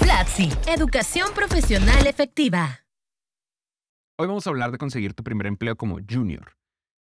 Platzi, educación profesional efectiva. Hoy vamos a hablar de conseguir tu primer empleo como junior.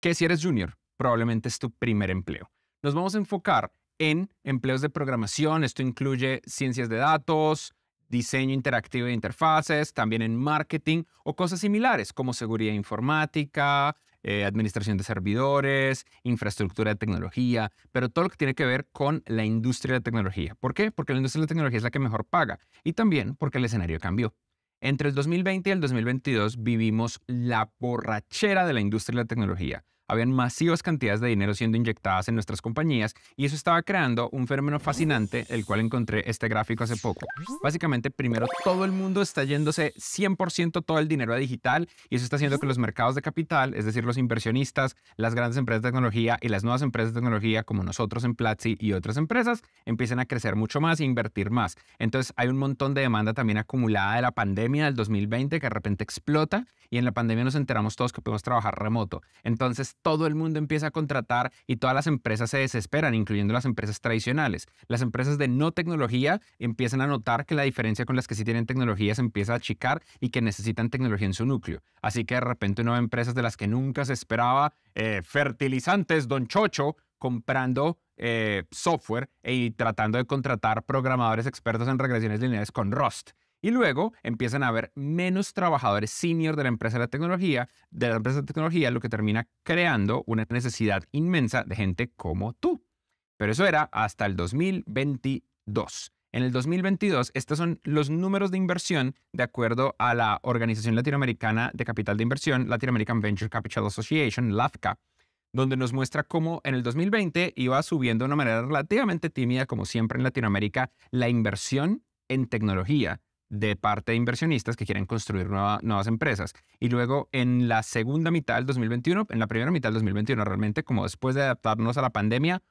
Que si eres junior, probablemente es tu primer empleo. Nos vamos a enfocar en empleos de programación. Esto incluye ciencias de datos, diseño interactivo de interfaces, también en marketing o cosas similares como seguridad informática, eh, administración de servidores, infraestructura de tecnología, pero todo lo que tiene que ver con la industria de la tecnología. ¿Por qué? Porque la industria de la tecnología es la que mejor paga y también porque el escenario cambió. Entre el 2020 y el 2022 vivimos la borrachera de la industria de la tecnología habían masivas cantidades de dinero siendo inyectadas en nuestras compañías y eso estaba creando un fenómeno fascinante, el cual encontré este gráfico hace poco. Básicamente, primero, todo el mundo está yéndose 100% todo el dinero a digital y eso está haciendo que los mercados de capital, es decir, los inversionistas, las grandes empresas de tecnología y las nuevas empresas de tecnología como nosotros en Platzi y otras empresas, empiecen a crecer mucho más e invertir más. Entonces, hay un montón de demanda también acumulada de la pandemia del 2020 que de repente explota y en la pandemia nos enteramos todos que podemos trabajar remoto. Entonces, todo el mundo empieza a contratar y todas las empresas se desesperan, incluyendo las empresas tradicionales. Las empresas de no tecnología empiezan a notar que la diferencia con las que sí tienen tecnología se empieza a achicar y que necesitan tecnología en su núcleo. Así que de repente uno empresas de las que nunca se esperaba, eh, fertilizantes, Don Chocho, comprando eh, software y tratando de contratar programadores expertos en regresiones lineales con Rust. Y luego empiezan a haber menos trabajadores senior de la empresa de la tecnología, de la empresa de tecnología, lo que termina creando una necesidad inmensa de gente como tú. Pero eso era hasta el 2022. En el 2022, estos son los números de inversión de acuerdo a la Organización Latinoamericana de Capital de Inversión, Latin American Venture Capital Association, LAFCA, donde nos muestra cómo en el 2020 iba subiendo de una manera relativamente tímida, como siempre en Latinoamérica, la inversión en tecnología de parte de inversionistas que quieren construir nuevas empresas. Y luego en la segunda mitad del 2021, en la primera mitad del 2021, realmente como después de adaptarnos a la pandemia,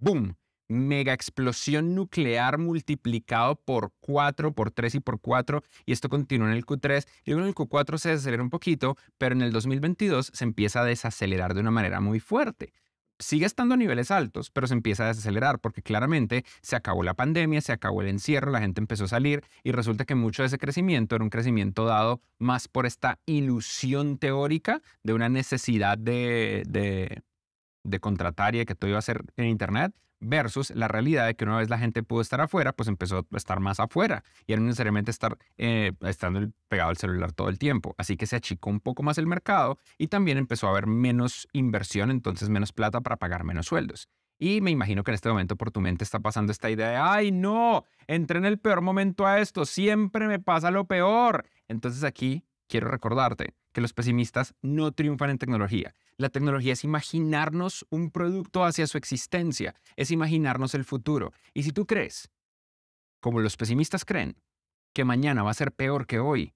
¡boom! Mega explosión nuclear multiplicado por 4, por 3 y por 4. Y esto continúa en el Q3. Y luego en el Q4 se desacelera un poquito, pero en el 2022 se empieza a desacelerar de una manera muy fuerte sigue estando a niveles altos, pero se empieza a desacelerar porque claramente se acabó la pandemia, se acabó el encierro, la gente empezó a salir y resulta que mucho de ese crecimiento era un crecimiento dado más por esta ilusión teórica de una necesidad de, de contrataria que todo iba a ser en Internet versus la realidad de que una vez la gente pudo estar afuera, pues empezó a estar más afuera y no necesariamente estar eh, estando pegado al celular todo el tiempo. Así que se achicó un poco más el mercado y también empezó a haber menos inversión, entonces menos plata para pagar menos sueldos. Y me imagino que en este momento por tu mente está pasando esta idea de, ay no, entré en el peor momento a esto, siempre me pasa lo peor. Entonces aquí quiero recordarte que los pesimistas no triunfan en tecnología. La tecnología es imaginarnos un producto hacia su existencia, es imaginarnos el futuro. Y si tú crees, como los pesimistas creen, que mañana va a ser peor que hoy,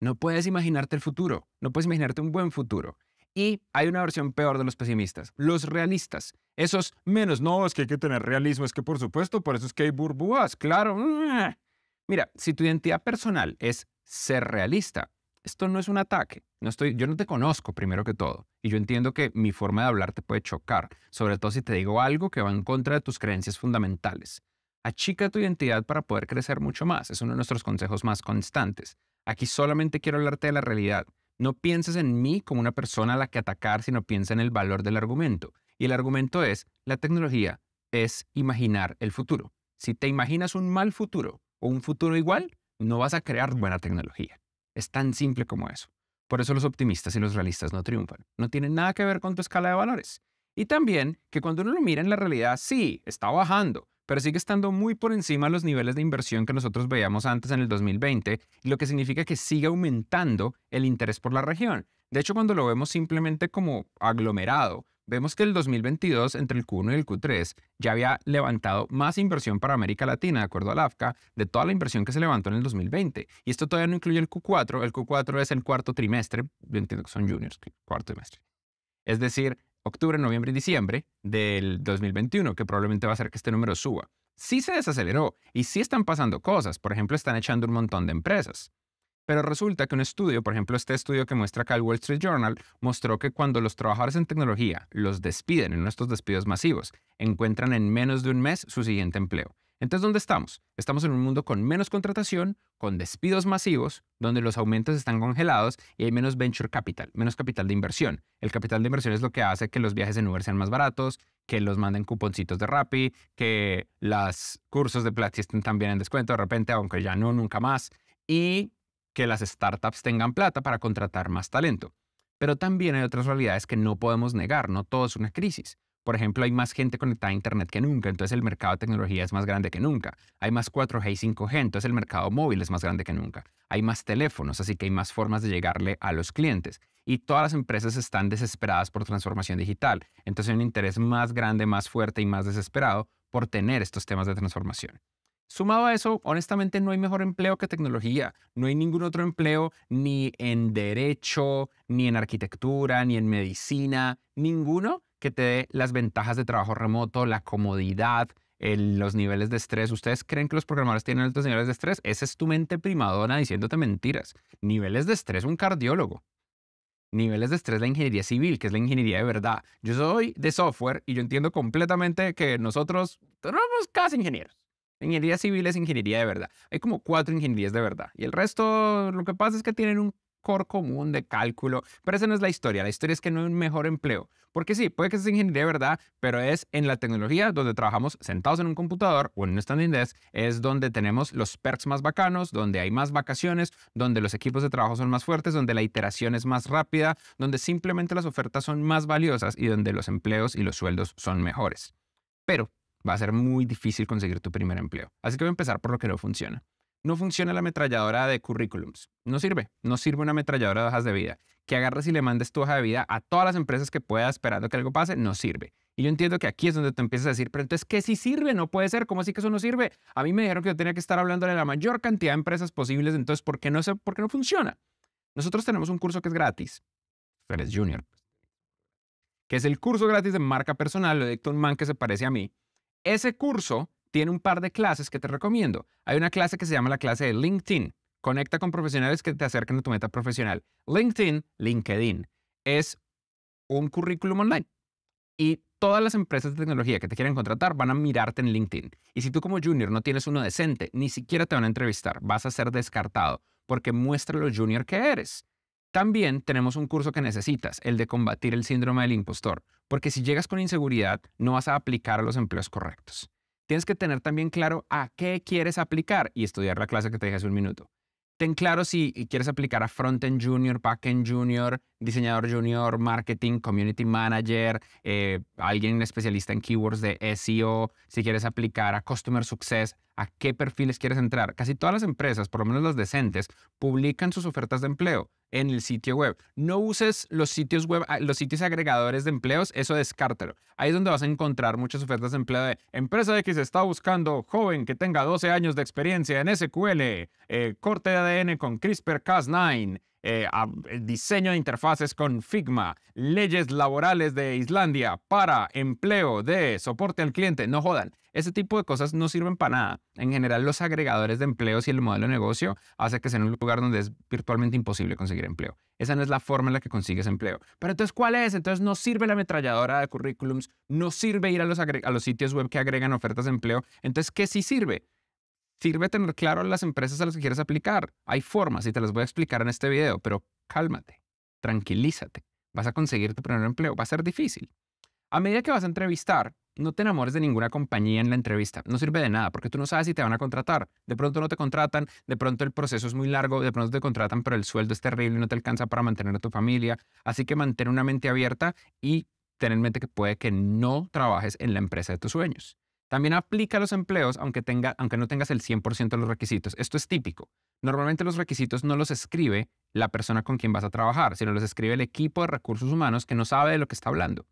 no puedes imaginarte el futuro, no puedes imaginarte un buen futuro. Y hay una versión peor de los pesimistas, los realistas. Esos menos, no, es que hay que tener realismo, es que por supuesto, por eso es que hay burbujas, claro. Mira, si tu identidad personal es ser realista, esto no es un ataque. No estoy, yo no te conozco primero que todo. Y yo entiendo que mi forma de hablar te puede chocar, sobre todo si te digo algo que va en contra de tus creencias fundamentales. Achica tu identidad para poder crecer mucho más. Es uno de nuestros consejos más constantes. Aquí solamente quiero hablarte de la realidad. No pienses en mí como una persona a la que atacar, sino piensa en el valor del argumento. Y el argumento es, la tecnología es imaginar el futuro. Si te imaginas un mal futuro o un futuro igual, no vas a crear buena tecnología. Es tan simple como eso. Por eso los optimistas y los realistas no triunfan. No tienen nada que ver con tu escala de valores. Y también que cuando uno lo mira en la realidad, sí, está bajando, pero sigue estando muy por encima de los niveles de inversión que nosotros veíamos antes en el 2020, lo que significa que sigue aumentando el interés por la región. De hecho, cuando lo vemos simplemente como aglomerado, vemos que el 2022, entre el Q1 y el Q3, ya había levantado más inversión para América Latina, de acuerdo al AFCA, de toda la inversión que se levantó en el 2020. Y esto todavía no incluye el Q4. El Q4 es el cuarto trimestre. Yo entiendo que son juniors, cuarto trimestre. Es decir, octubre, noviembre y diciembre del 2021, que probablemente va a hacer que este número suba. Sí se desaceleró y sí están pasando cosas. Por ejemplo, están echando un montón de empresas. Pero resulta que un estudio, por ejemplo, este estudio que muestra acá el Wall Street Journal, mostró que cuando los trabajadores en tecnología los despiden en estos despidos masivos, encuentran en menos de un mes su siguiente empleo. Entonces, ¿dónde estamos? Estamos en un mundo con menos contratación, con despidos masivos, donde los aumentos están congelados y hay menos venture capital, menos capital de inversión. El capital de inversión es lo que hace que los viajes en Uber sean más baratos, que los manden cuponcitos de Rappi, que los cursos de Platzi estén también en descuento de repente, aunque ya no, nunca más. Y que las startups tengan plata para contratar más talento. Pero también hay otras realidades que no podemos negar, no todo es una crisis. Por ejemplo, hay más gente conectada a Internet que nunca, entonces el mercado de tecnología es más grande que nunca. Hay más 4G y 5G, entonces el mercado móvil es más grande que nunca. Hay más teléfonos, así que hay más formas de llegarle a los clientes. Y todas las empresas están desesperadas por transformación digital, entonces hay un interés más grande, más fuerte y más desesperado por tener estos temas de transformación. Sumado a eso, honestamente no hay mejor empleo que tecnología. No hay ningún otro empleo ni en derecho, ni en arquitectura, ni en medicina, ninguno que te dé las ventajas de trabajo remoto, la comodidad, los niveles de estrés. ¿Ustedes creen que los programadores tienen altos niveles de estrés? Esa es tu mente primadona diciéndote mentiras. Niveles de estrés, un cardiólogo. Niveles de estrés, la ingeniería civil, que es la ingeniería de verdad. Yo soy de software y yo entiendo completamente que nosotros somos casi ingenieros ingeniería civil es ingeniería de verdad. Hay como cuatro ingenierías de verdad. Y el resto, lo que pasa es que tienen un core común de cálculo, pero esa no es la historia. La historia es que no hay un mejor empleo. Porque sí, puede que sea ingeniería de verdad, pero es en la tecnología donde trabajamos sentados en un computador o en un stand-in desk, es donde tenemos los perks más bacanos, donde hay más vacaciones, donde los equipos de trabajo son más fuertes, donde la iteración es más rápida, donde simplemente las ofertas son más valiosas y donde los empleos y los sueldos son mejores. Pero va a ser muy difícil conseguir tu primer empleo. Así que voy a empezar por lo que no funciona. No funciona la ametralladora de currículums. No sirve. No sirve una ametralladora de hojas de vida. Que agarres y le mandes tu hoja de vida a todas las empresas que puedas esperando que algo pase, no sirve. Y yo entiendo que aquí es donde te empiezas a decir, pero entonces, ¿qué si sirve? No puede ser. ¿Cómo así que eso no sirve? A mí me dijeron que yo tenía que estar hablando de la mayor cantidad de empresas posibles, entonces, ¿por qué no, sé por qué no funciona? Nosotros tenemos un curso que es gratis. Férez junior. Pues. Que es el curso gratis de marca personal, lo dictó man que se parece a mí ese curso tiene un par de clases que te recomiendo. Hay una clase que se llama la clase de LinkedIn. Conecta con profesionales que te acerquen a tu meta profesional. LinkedIn, LinkedIn, es un currículum online. Y todas las empresas de tecnología que te quieran contratar van a mirarte en LinkedIn. Y si tú como junior no tienes uno decente, ni siquiera te van a entrevistar, vas a ser descartado porque muestra lo junior que eres. También tenemos un curso que necesitas, el de combatir el síndrome del impostor, porque si llegas con inseguridad no vas a aplicar a los empleos correctos. Tienes que tener también claro a qué quieres aplicar y estudiar la clase que te dije hace un minuto. Ten claro si quieres aplicar a Frontend Junior, Backend Junior, diseñador junior, marketing, community manager, eh, alguien especialista en keywords de SEO, si quieres aplicar a Customer Success, a qué perfiles quieres entrar. Casi todas las empresas, por lo menos las decentes, publican sus ofertas de empleo en el sitio web. No uses los sitios web, ah, los sitios agregadores de empleos, eso descártelo. Ahí es donde vas a encontrar muchas ofertas de empleo de empresa X está buscando joven que tenga 12 años de experiencia en SQL, eh, corte de ADN con CRISPR-Cas9, eh, diseño de interfaces con Figma, leyes laborales de Islandia para empleo de soporte al cliente, no jodan. Ese tipo de cosas no sirven para nada. En general, los agregadores de empleos y el modelo de negocio hace que sea un lugar donde es virtualmente imposible conseguir empleo. Esa no es la forma en la que consigues empleo. Pero entonces, ¿cuál es? Entonces, no sirve la ametralladora de currículums, no sirve ir a los, a los sitios web que agregan ofertas de empleo. Entonces, ¿qué sí sirve? sirve tener claro las empresas a las que quieres aplicar. Hay formas y te las voy a explicar en este video, pero cálmate, tranquilízate. Vas a conseguir tu primer empleo, va a ser difícil. A medida que vas a entrevistar, no te enamores de ninguna compañía en la entrevista. No sirve de nada porque tú no sabes si te van a contratar. De pronto no te contratan, de pronto el proceso es muy largo, de pronto te contratan, pero el sueldo es terrible y no te alcanza para mantener a tu familia. Así que mantén una mente abierta y ten en mente que puede que no trabajes en la empresa de tus sueños. También aplica a los empleos aunque, tenga, aunque no tengas el 100% de los requisitos. Esto es típico. Normalmente los requisitos no los escribe la persona con quien vas a trabajar, sino los escribe el equipo de recursos humanos que no sabe de lo que está hablando.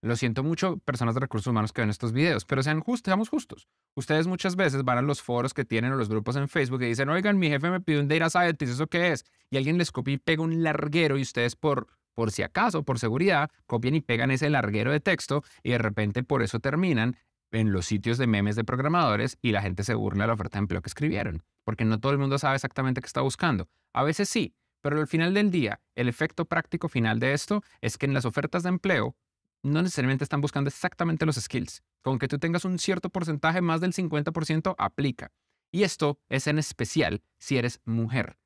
Lo siento mucho, personas de recursos humanos que ven estos videos, pero sean justos, seamos justos. Ustedes muchas veces van a los foros que tienen o los grupos en Facebook y dicen, oigan, mi jefe me pidió un data scientist, ¿eso qué es? Y alguien les copia y pega un larguero y ustedes por por si acaso, por seguridad, copian y pegan ese larguero de texto y de repente por eso terminan en los sitios de memes de programadores y la gente se burla de la oferta de empleo que escribieron, porque no todo el mundo sabe exactamente qué está buscando. A veces sí, pero al final del día, el efecto práctico final de esto es que en las ofertas de empleo no necesariamente están buscando exactamente los skills. Con que tú tengas un cierto porcentaje, más del 50% aplica. Y esto es en especial si eres mujer.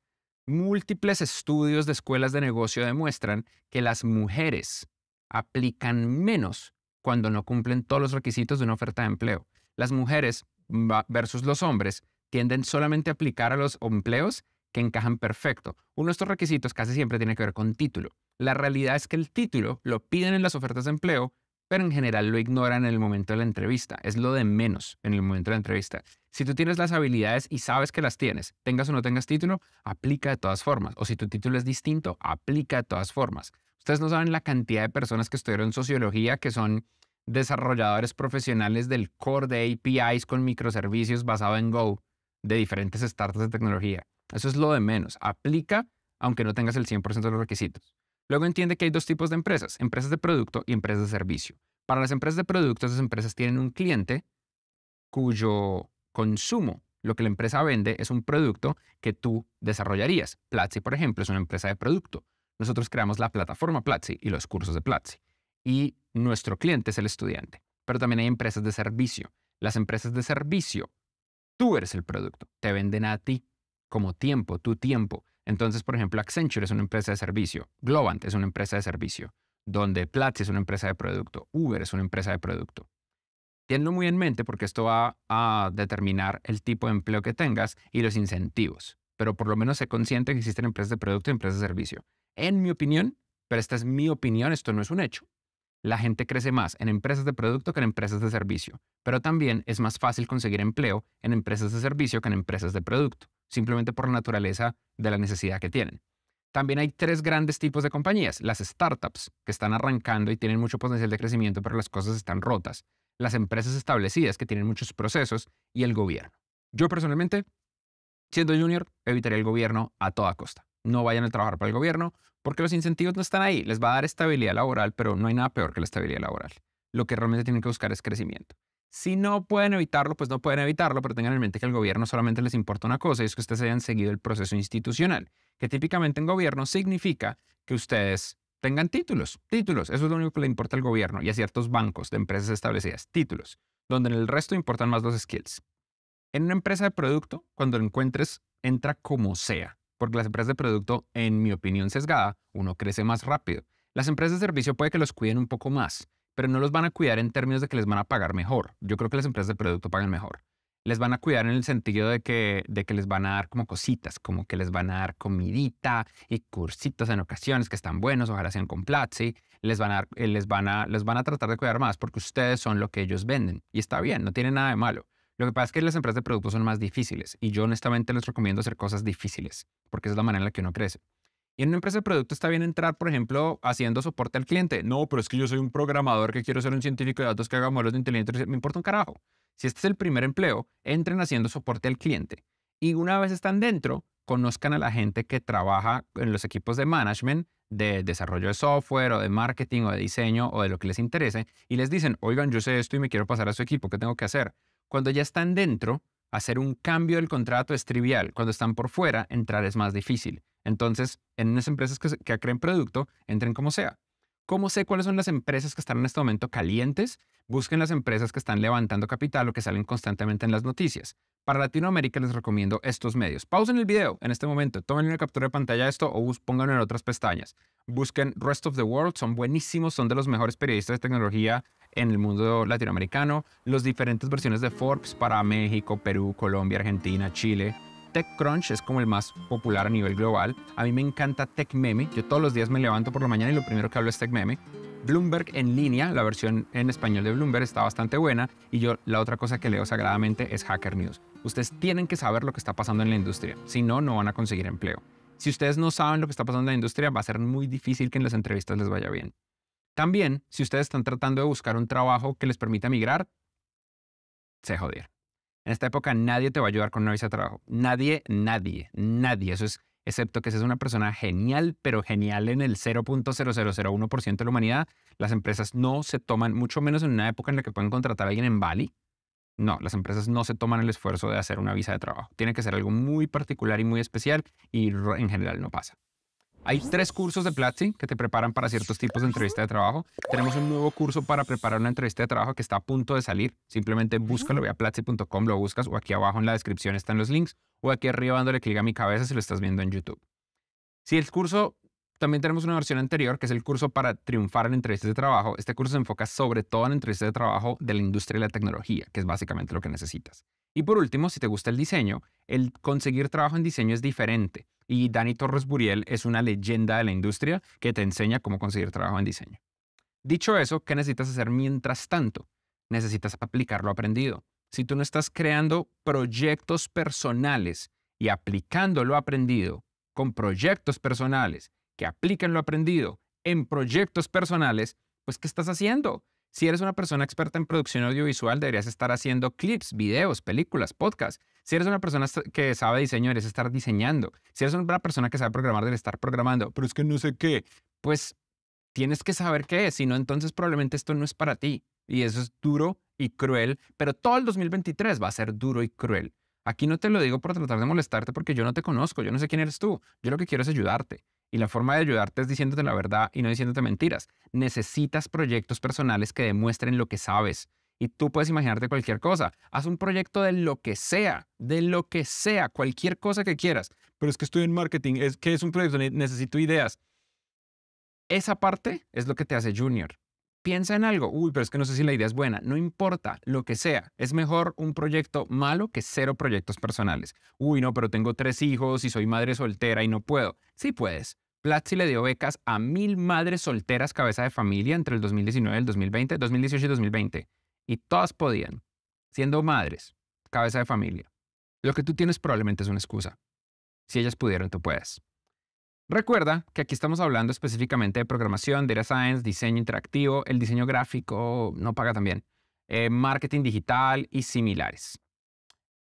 Múltiples estudios de escuelas de negocio demuestran que las mujeres aplican menos cuando no cumplen todos los requisitos de una oferta de empleo. Las mujeres versus los hombres tienden solamente a aplicar a los empleos que encajan perfecto. Uno de estos requisitos casi siempre tiene que ver con título. La realidad es que el título lo piden en las ofertas de empleo, pero en general lo ignoran en el momento de la entrevista. Es lo de menos en el momento de la entrevista. Si tú tienes las habilidades y sabes que las tienes, tengas o no tengas título, aplica de todas formas. O si tu título es distinto, aplica de todas formas. Ustedes no saben la cantidad de personas que estudiaron sociología, que son desarrolladores profesionales del core de APIs con microservicios basado en Go de diferentes startups de tecnología. Eso es lo de menos. Aplica aunque no tengas el 100% de los requisitos. Luego entiende que hay dos tipos de empresas, empresas de producto y empresas de servicio. Para las empresas de producto, esas empresas tienen un cliente cuyo consumo, lo que la empresa vende, es un producto que tú desarrollarías. Platzi, por ejemplo, es una empresa de producto nosotros creamos la plataforma Platzi y los cursos de Platzi. Y nuestro cliente es el estudiante. Pero también hay empresas de servicio. Las empresas de servicio, tú eres el producto, te venden a ti como tiempo, tu tiempo. Entonces, por ejemplo, Accenture es una empresa de servicio, Globant es una empresa de servicio, donde Platzi es una empresa de producto, Uber es una empresa de producto. Tienlo muy en mente porque esto va a determinar el tipo de empleo que tengas y los incentivos pero por lo menos se consciente que existen empresas de producto y empresas de servicio. En mi opinión, pero esta es mi opinión, esto no es un hecho, la gente crece más en empresas de producto que en empresas de servicio, pero también es más fácil conseguir empleo en empresas de servicio que en empresas de producto, simplemente por la naturaleza de la necesidad que tienen. También hay tres grandes tipos de compañías, las startups, que están arrancando y tienen mucho potencial de crecimiento, pero las cosas están rotas, las empresas establecidas, que tienen muchos procesos, y el gobierno. Yo personalmente Siendo junior, evitaría el gobierno a toda costa. No vayan a trabajar para el gobierno porque los incentivos no están ahí. Les va a dar estabilidad laboral, pero no hay nada peor que la estabilidad laboral. Lo que realmente tienen que buscar es crecimiento. Si no pueden evitarlo, pues no pueden evitarlo, pero tengan en mente que al gobierno solamente les importa una cosa y es que ustedes hayan seguido el proceso institucional, que típicamente en gobierno significa que ustedes tengan títulos, títulos, eso es lo único que le importa al gobierno y a ciertos bancos de empresas establecidas, títulos, donde en el resto importan más los skills. En una empresa de producto, cuando lo encuentres, entra como sea, porque las empresas de producto, en mi opinión sesgada, uno crece más rápido. Las empresas de servicio puede que los cuiden un poco más, pero no los van a cuidar en términos de que les van a pagar mejor. Yo creo que las empresas de producto pagan mejor. Les van a cuidar en el sentido de que, de que les van a dar como cositas, como que les van a dar comidita y cursitos en ocasiones que están buenos, ojalá sean con Platzi. Les van, a eh, les, van a, les van a tratar de cuidar más porque ustedes son lo que ellos venden. Y está bien, no tiene nada de malo lo que pasa es que las empresas de productos son más difíciles y yo honestamente les recomiendo hacer cosas difíciles porque es la manera en la que uno crece. Y en una empresa de producto está bien entrar, por ejemplo, haciendo soporte al cliente. No, pero es que yo soy un programador que quiero ser un científico de datos que haga modelos de inteligencia. Me importa un carajo. Si este es el primer empleo, entren haciendo soporte al cliente. Y una vez están dentro, conozcan a la gente que trabaja en los equipos de management, de desarrollo de software o de marketing o de diseño o de lo que les interese. Y les dicen, oigan, yo sé esto y me quiero pasar a su equipo. ¿Qué tengo que hacer? Cuando ya están dentro, hacer un cambio del contrato es trivial. Cuando están por fuera, entrar es más difícil. Entonces, en unas empresas que, creen producto, entren como sea. ¿Cómo sé cuáles son las empresas que están en este momento calientes? Busquen las empresas que están levantando capital o que salen constantemente en las noticias. Para Latinoamérica les recomiendo estos medios. Pausen el video en este momento, tomen una captura de pantalla de esto o pónganlo en otras pestañas. Busquen Rest of the World, son buenísimos, son de los mejores periodistas de tecnología en el mundo latinoamericano, las diferentes versiones de Forbes para México, Perú, Colombia, Argentina, Chile. TechCrunch es como el más popular a nivel global. A mí me encanta TechMeme. Yo todos los días me levanto por la mañana y lo primero que hablo es TechMeme. Bloomberg en línea, la versión en español de Bloomberg está bastante buena y yo la otra cosa que leo sagradamente es Hacker News. Ustedes tienen que saber lo que está pasando en la industria, si no, no van a conseguir empleo. Si ustedes no saben lo que está pasando en la industria, va a ser muy difícil que en las entrevistas les vaya bien. También, si ustedes están tratando de buscar un trabajo que les permita migrar, se joder. En esta época nadie te va a ayudar con una visa de trabajo. Nadie, nadie, nadie. Eso es, excepto que seas una persona genial, pero genial en el 0.0001% de la humanidad. Las empresas no se toman, mucho menos en una época en la que pueden contratar a alguien en Bali. No, las empresas no se toman el esfuerzo de hacer una visa de trabajo. Tiene que ser algo muy particular y muy especial y en general no pasa. Hay tres cursos de Platzi que te preparan para ciertos tipos de entrevista de trabajo. Tenemos un nuevo curso para preparar una entrevista de trabajo que está a punto de salir. Simplemente búscalo, ve a platzi.com, lo buscas o aquí abajo en la descripción están los links o aquí arriba dándole clic a mi cabeza si lo estás viendo en YouTube. Si el curso también tenemos una versión anterior, que es el curso para triunfar en entrevistas de trabajo. Este curso se enfoca sobre todo en entrevistas de trabajo de la industria y la tecnología, que es básicamente lo que necesitas. Y por último, si te gusta el diseño, el conseguir trabajo en diseño es diferente. Y Dani Torres Buriel es una leyenda de la industria que te enseña cómo conseguir trabajo en diseño. Dicho eso, ¿qué necesitas hacer mientras tanto? Necesitas aplicar lo aprendido. Si tú no estás creando proyectos personales y aplicando lo aprendido con proyectos personales que apliquen lo aprendido en proyectos personales, pues ¿qué estás haciendo? Si eres una persona experta en producción audiovisual, deberías estar haciendo clips, videos, películas, podcasts. Si eres una persona que sabe diseño, deberías estar diseñando. Si eres una persona que sabe programar, deberías estar programando. Pero es que no sé qué. Pues tienes que saber qué es, si no, entonces probablemente esto no es para ti. Y eso es duro y cruel, pero todo el 2023 va a ser duro y cruel. Aquí no te lo digo por tratar de molestarte porque yo no te conozco, yo no sé quién eres tú. Yo lo que quiero es ayudarte. Y la forma de ayudarte es diciéndote la verdad y no diciéndote mentiras. Necesitas proyectos personales que demuestren lo que sabes. Y tú puedes imaginarte cualquier cosa. Haz un proyecto de lo que sea, de lo que sea, cualquier cosa que quieras. Pero es que estoy en marketing, es que es un proyecto, necesito ideas. Esa parte es lo que te hace junior piensa en algo, uy, pero es que no sé si la idea es buena, no importa, lo que sea, es mejor un proyecto malo que cero proyectos personales. Uy, no, pero tengo tres hijos y soy madre soltera y no puedo. Sí puedes. Platzi le dio becas a mil madres solteras cabeza de familia entre el 2019 y el 2020, 2018 y 2020. Y todas podían, siendo madres, cabeza de familia. Lo que tú tienes probablemente es una excusa. Si ellas pudieron, tú puedes. Recuerda que aquí estamos hablando específicamente de programación, data science, diseño interactivo, el diseño gráfico no paga también, eh, marketing digital y similares.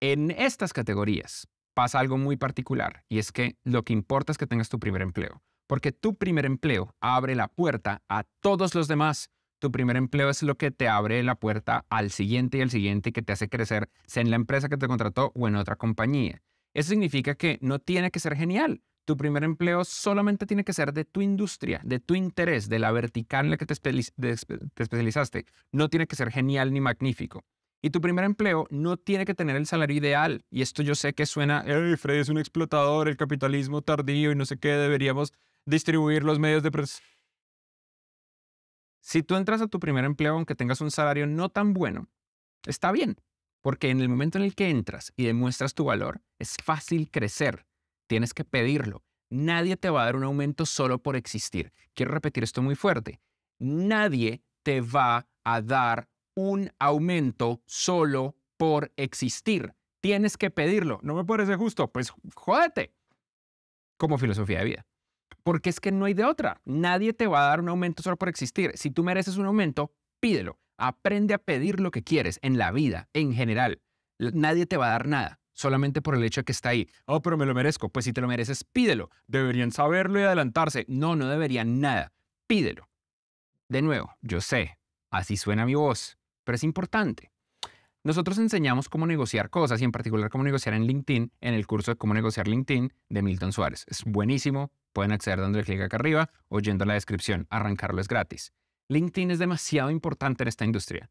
En estas categorías pasa algo muy particular y es que lo que importa es que tengas tu primer empleo, porque tu primer empleo abre la puerta a todos los demás. Tu primer empleo es lo que te abre la puerta al siguiente y al siguiente y que te hace crecer, sea en la empresa que te contrató o en otra compañía. Eso significa que no tiene que ser genial, tu primer empleo solamente tiene que ser de tu industria, de tu interés, de la vertical en la que te, especializaste. No tiene que ser genial ni magnífico. Y tu primer empleo no tiene que tener el salario ideal. Y esto yo sé que suena, hey, Freddy es un explotador, el capitalismo tardío y no sé qué, deberíamos distribuir los medios de presión. Si tú entras a tu primer empleo aunque tengas un salario no tan bueno, está bien, porque en el momento en el que entras y demuestras tu valor, es fácil crecer. Tienes que pedirlo. Nadie te va a dar un aumento solo por existir. Quiero repetir esto muy fuerte. Nadie te va a dar un aumento solo por existir. Tienes que pedirlo. No me parece justo. Pues jódete. Como filosofía de vida. Porque es que no hay de otra. Nadie te va a dar un aumento solo por existir. Si tú mereces un aumento, pídelo. Aprende a pedir lo que quieres en la vida, en general. Nadie te va a dar nada solamente por el hecho de que está ahí. Oh, pero me lo merezco. Pues si te lo mereces, pídelo. Deberían saberlo y adelantarse. No, no deberían nada. Pídelo. De nuevo, yo sé, así suena mi voz, pero es importante. Nosotros enseñamos cómo negociar cosas y en particular cómo negociar en LinkedIn en el curso de cómo negociar LinkedIn de Milton Suárez. Es buenísimo, pueden acceder dándole clic acá arriba o yendo a la descripción. Arrancarlo es gratis. LinkedIn es demasiado importante en esta industria.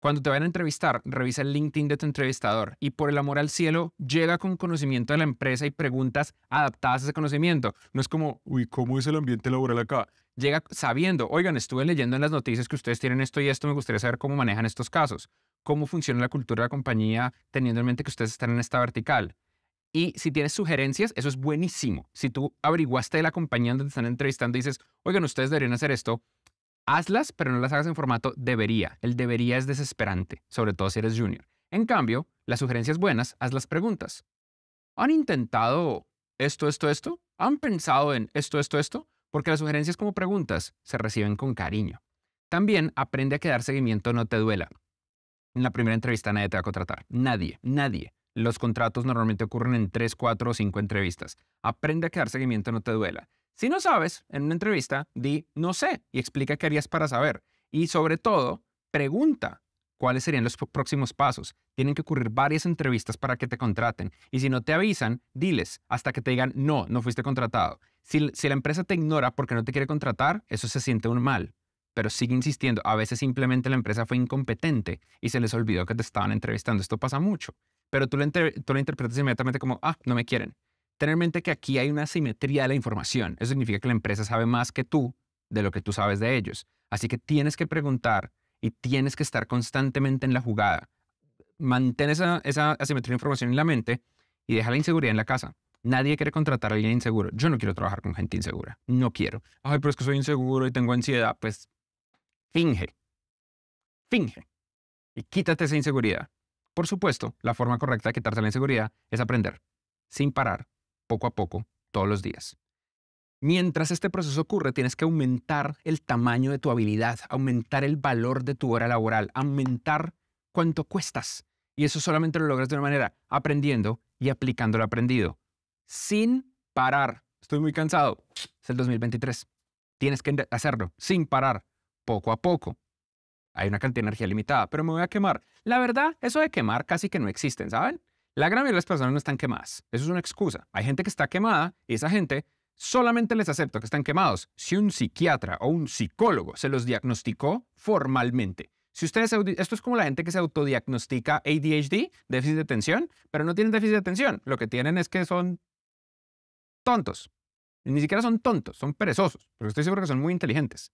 Cuando te vayan a entrevistar, revisa el LinkedIn de tu entrevistador y por el amor al cielo, llega con conocimiento de la empresa y preguntas adaptadas a ese conocimiento. No es como, uy, ¿cómo es el ambiente laboral acá? Llega sabiendo, oigan, estuve leyendo en las noticias que ustedes tienen esto y esto, me gustaría saber cómo manejan estos casos, cómo funciona la cultura de la compañía teniendo en mente que ustedes están en esta vertical. Y si tienes sugerencias, eso es buenísimo. Si tú averiguaste de la compañía donde te están entrevistando y dices, oigan, ustedes deberían hacer esto, hazlas, pero no las hagas en formato debería. El debería es desesperante, sobre todo si eres junior. En cambio, las sugerencias buenas, haz las preguntas. ¿Han intentado esto, esto, esto? ¿Han pensado en esto, esto, esto? Porque las sugerencias como preguntas se reciben con cariño. También aprende a que dar seguimiento no te duela. En la primera entrevista nadie te va a contratar. Nadie, nadie. Los contratos normalmente ocurren en tres, cuatro o cinco entrevistas. Aprende a que dar seguimiento no te duela. Si no sabes, en una entrevista, di no sé y explica qué harías para saber. Y sobre todo, pregunta cuáles serían los próximos pasos. Tienen que ocurrir varias entrevistas para que te contraten. Y si no te avisan, diles hasta que te digan no, no fuiste contratado. Si, la empresa te ignora porque no te quiere contratar, eso se siente un mal. Pero sigue insistiendo. A veces simplemente la empresa fue incompetente y se les olvidó que te estaban entrevistando. Esto pasa mucho. Pero tú tú lo interpretas inmediatamente como, ah, no me quieren tener en mente que aquí hay una asimetría de la información. Eso significa que la empresa sabe más que tú de lo que tú sabes de ellos. Así que tienes que preguntar y tienes que estar constantemente en la jugada. Mantén esa, esa asimetría de información en la mente y deja la inseguridad en la casa. Nadie quiere contratar a alguien inseguro. Yo no quiero trabajar con gente insegura. No quiero. Ay, pero es que soy inseguro y tengo ansiedad. Pues finge. Finge. Y quítate esa inseguridad. Por supuesto, la forma correcta de quitarse la inseguridad es aprender, sin parar, poco a poco, todos los días. Mientras este proceso ocurre, tienes que aumentar el tamaño de tu habilidad, aumentar el valor de tu hora laboral, aumentar cuánto cuestas. Y eso solamente lo logras de una manera, aprendiendo y aplicando lo aprendido, sin parar. Estoy muy cansado. Es el 2023. Tienes que hacerlo, sin parar, poco a poco. Hay una cantidad de energía limitada, pero me voy a quemar. La verdad, eso de quemar casi que no existen, ¿saben? La gran mayoría de las personas no están quemadas. Eso es una excusa. Hay gente que está quemada y esa gente solamente les acepto que están quemados si un psiquiatra o un psicólogo se los diagnosticó formalmente. Si ustedes, esto es como la gente que se autodiagnostica ADHD, déficit de atención, pero no tienen déficit de atención. Lo que tienen es que son tontos. Ni siquiera son tontos, son perezosos, Pero estoy seguro que son muy inteligentes.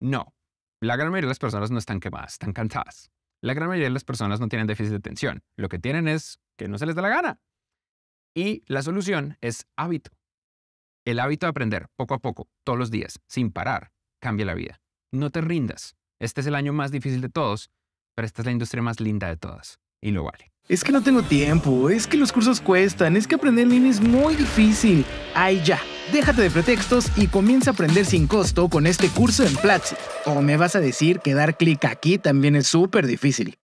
No, la gran mayoría de las personas no están quemadas, están cansadas. La gran mayoría de las personas no tienen déficit de atención. Lo que tienen es que no se les da la gana. Y la solución es hábito. El hábito de aprender poco a poco, todos los días, sin parar, cambia la vida. No te rindas. Este es el año más difícil de todos, pero esta es la industria más linda de todas. Y lo vale. Es que no tengo tiempo, es que los cursos cuestan, es que aprender en línea es muy difícil. Ay ya, déjate de pretextos y comienza a aprender sin costo con este curso en Platzi. O me vas a decir que dar clic aquí también es súper difícil.